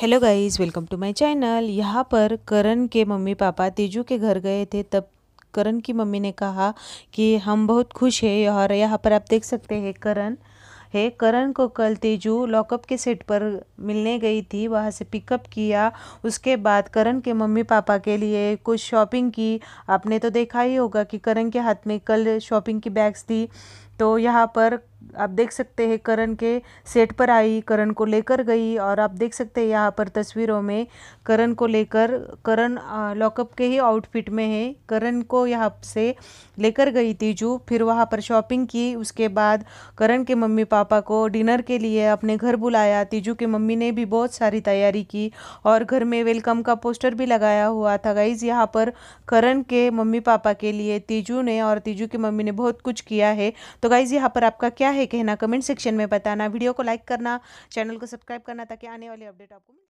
hello guys welcome to my channel यहाँ पर करण के मम्मी पापा तेजू के घर गए थे तब करण की मम्मी ने कहा कि हम बहुत खुश हैं और यहाँ पर आप देख सकते हैं करण है करण को कल तेजू लॉकअप के सेट पर मिलने गई थी वहाँ से पिकअप किया उसके बाद करण के मम्मी पापा के लिए कुछ शॉपिंग की आपने तो देखा ही होगा कि करण के हाथ में कल शॉपिंग की बैग्स थी तो यहाँ पर आप देख सकते हैं करण के सेट पर आई करण को लेकर गई और आप देख सकते हैं यहाँ पर तस्वीरों में करण को लेकर करण लॉकअप के ही आउटफिट में है करण को यहाँ से लेकर गई तीजू फिर वहाँ पर शॉपिंग की उसके बाद करण के मम्मी पापा को डिनर के लिए अपने घर बुलाया तीजू के मम्मी ने भी बहुत सारी तैयारी की और घर में वेलकम का पोस्टर भी लगाया हुआ था गाइज यहाँ पर करण के मम्मी पापा के लिए तीजू ने और तीजू की मम्मी ने बहुत कुछ किया है तो गाइज यहाँ पर आपका क्या क्या है कहना कमेंट सेक्शन में बताना वीडियो को लाइक करना चैनल को सब्सक्राइब करना ताकि आने वाले अपडेट आपको